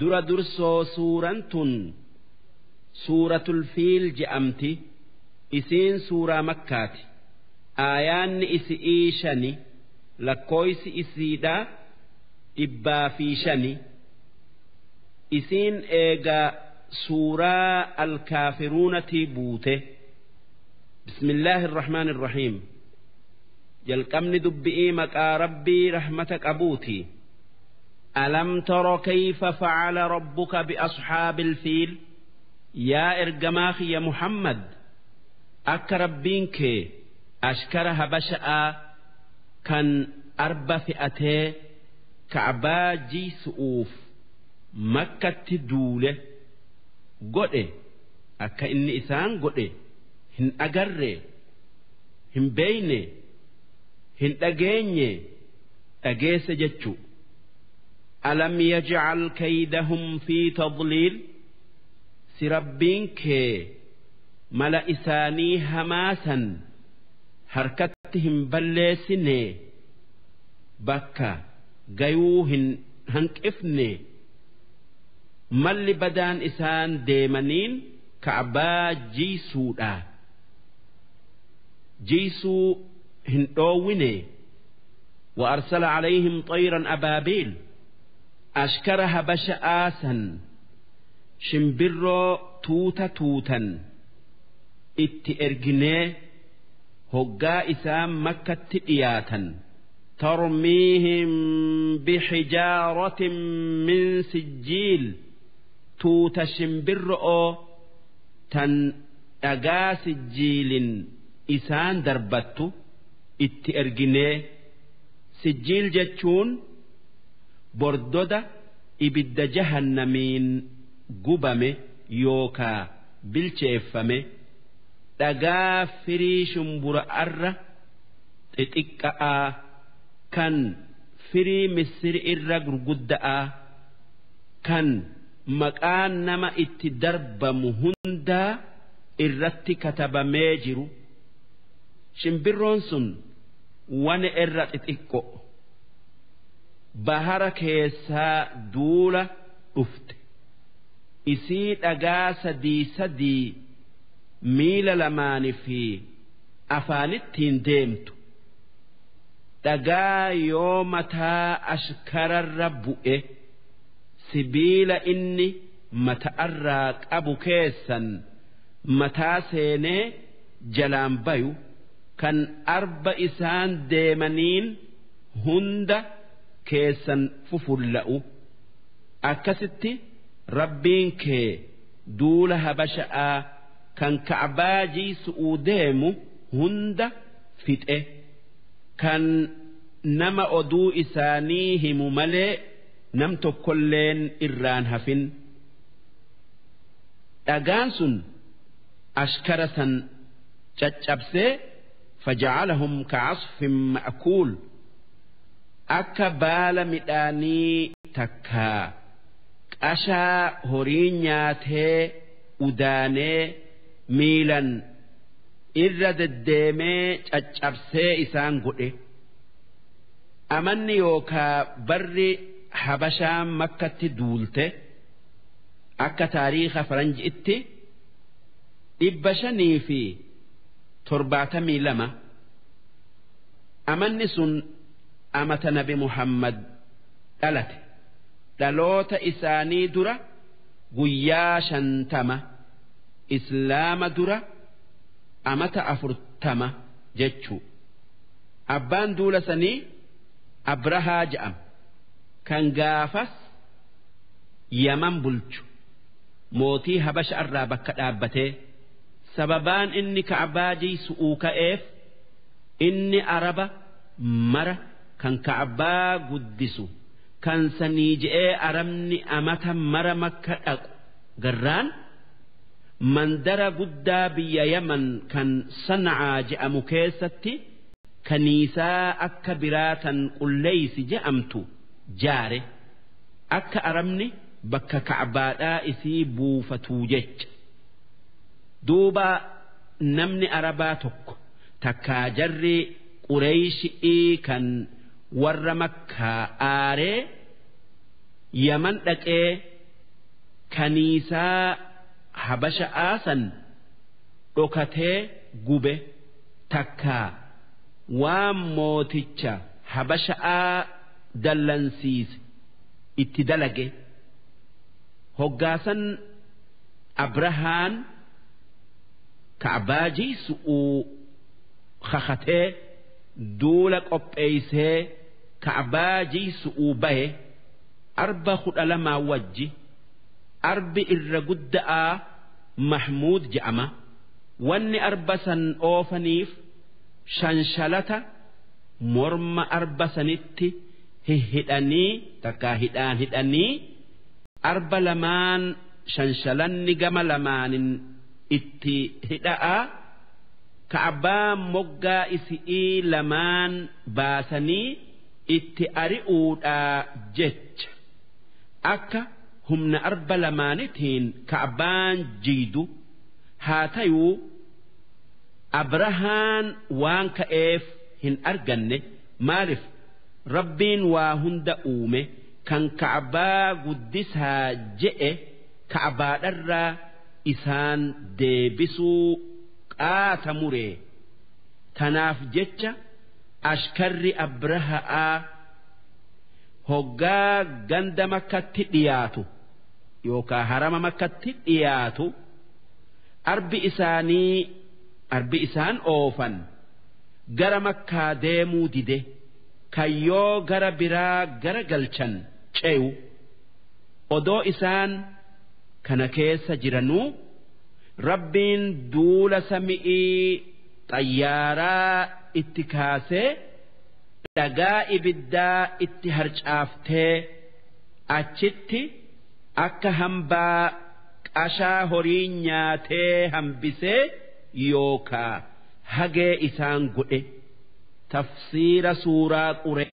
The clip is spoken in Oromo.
dura dursoo suuran tun suuratul fiil je'amti isiin suuraa makkaati aayaanni isii shani lakkooysi isiidha dhibbaa fiishani isiin eegaa suuraa alkaafiruunatii buute bismillaahi irrahiim jalqabni dubbi'ii maqaa rabbii rahmata qabuuti. alam toroo kaifa facaala robba bi asuuf fiil. yaa erga maakii muhammad. akka rabbiin ashkara askara kan arba fi'atee ka'aabajjii su'uuf. makkatti duule. godhe Akka inni isaan godhe hin agarre. hin beyne. hin dhageenye. dhageese jechu. ألم يجعل كيدهم في تضليل سربين كي mala isaanii hamaasan harkatti balleessine bakka gayuu hin hanqifne malli badaan isaan deemaniin ka'abaa jiisuudha jiisuu hin dhoowwine wa arsala calayhim abaabiil ashkara habasha aasan shimbirroo tuuta tuutan itti erginee hoggaa isaan makkatti dhiyaatan tarmiihim bixijaaratin min sijjiil tuuta shimbirro'oo tan dhagaa sijjiilin isaan darbattu itti erginee sijjiil jechuun. bordoda ibidda jahannamiin gubame yookaa bilcheeffame dhagaa firii shumbura'arra xixiqqa'aa kan firii misiri irra gurguddaa kan maqaa nama itti darbamu hundaa irratti katabamee jiru shimbirroon sun wane irra xixiqqo. bahara keessaa duula dhufte isii dhagaa sadii sadii miila lamaanii fi afaanittiin deemtu dhagaa yoo mataa ashkararra bu'e sibiila inni arraa qabu keessan mataa seenee jalaan bayu kan arba isaan deemaniin hunda. keessan fufulla'u akkasitti rabbiin kee duula habasha'aa kan ka'baa jiisu'uu deemu hunda fixe kan nama oduu isaanii himu malee nam tokkolleen irraan hafin dhagaan sun ashkara san caccabsee فجعلهم كعصف ma'kuul akka baala midhaanii takka qashaa horii nyaatee udaanee miilan irra deddeemee caccabsee isaan godhe amanni yookaa barri habashaan makkatti duulte akka taariika faranji'itti dhibba shanii fi torbaatamii lama amanni sun amata nabi Muhammad dhalate dhaloota isaanii dura guyyaa shantama islaama dura amata afurtama jechuu abbaan duula sanii abrahaa ja'am kan gaafas yaman bulchu mootii habasha irraa bakka dhaabbatee sababaan inni ka'a jiisu uu ka'eef inni araba mara kan kaabaa guddisu kan sanii je'ee arabni amata mara makka dhaqu garraan mandara guddaa biyya yaman kan sanacaa je'amu keessatti kaniisaa akka biraatan qulleeysi je'amtu jaare akka arabni bakka ka'baadhaa isii buufatuu jecha duuba namni arabaa tokko takkaa jarri qureeyshii kan. warra makkaa aaree yaman dhaqee kaniisaa habasha'aa san dhokatee gube takkaa waan mooticha habasha'aa dallansiise itti dalage hoggaasan abrahaan ka'abaajii su'uu kakatee duula qopheeysee. ka'baa jiisu'uu bahe arba kudha lamaa wajji arbi irra gudda'aa mahmuud je'ama wanni arba san oofaniif shanshalata morma arba sanitti hihidhanii takkaa hidhaan hidhanii arba lamaan shanshalanni gama lamaanin itti hidha'a ka'abaa moggaa isi'ii lamaan baasanii. itti ari'uudhaa jecha akka humna arba lamaanitiin ka'abaan jiidu haa tayuu abrahaan waan ka'eef hin arganne maaliif rabbiin waa hunda uume kan ka'abaa guddisaa je'e ka'baadharraa isaan deebisuu qaata muree tanaaf jecha. ashkarri abraha'aa hoggaa ganda makkatti dhiyaatu yookaan harama makkatti dhiyaatu arbi isaanii arbi isaan oofan gara makkaa deemuu dide kayyoo gara biraa gara galchan ceeyu odoo isaan kana keessa jiranuu rabbiin duula sami'ii. xayyaaraa itti kaasee dhagaa ibiddaa itti harcaaftee achitti akka hambaa qashaa horii nyaatee hambisee yookaa hagee isaan godhe tafsiira suuraa quree.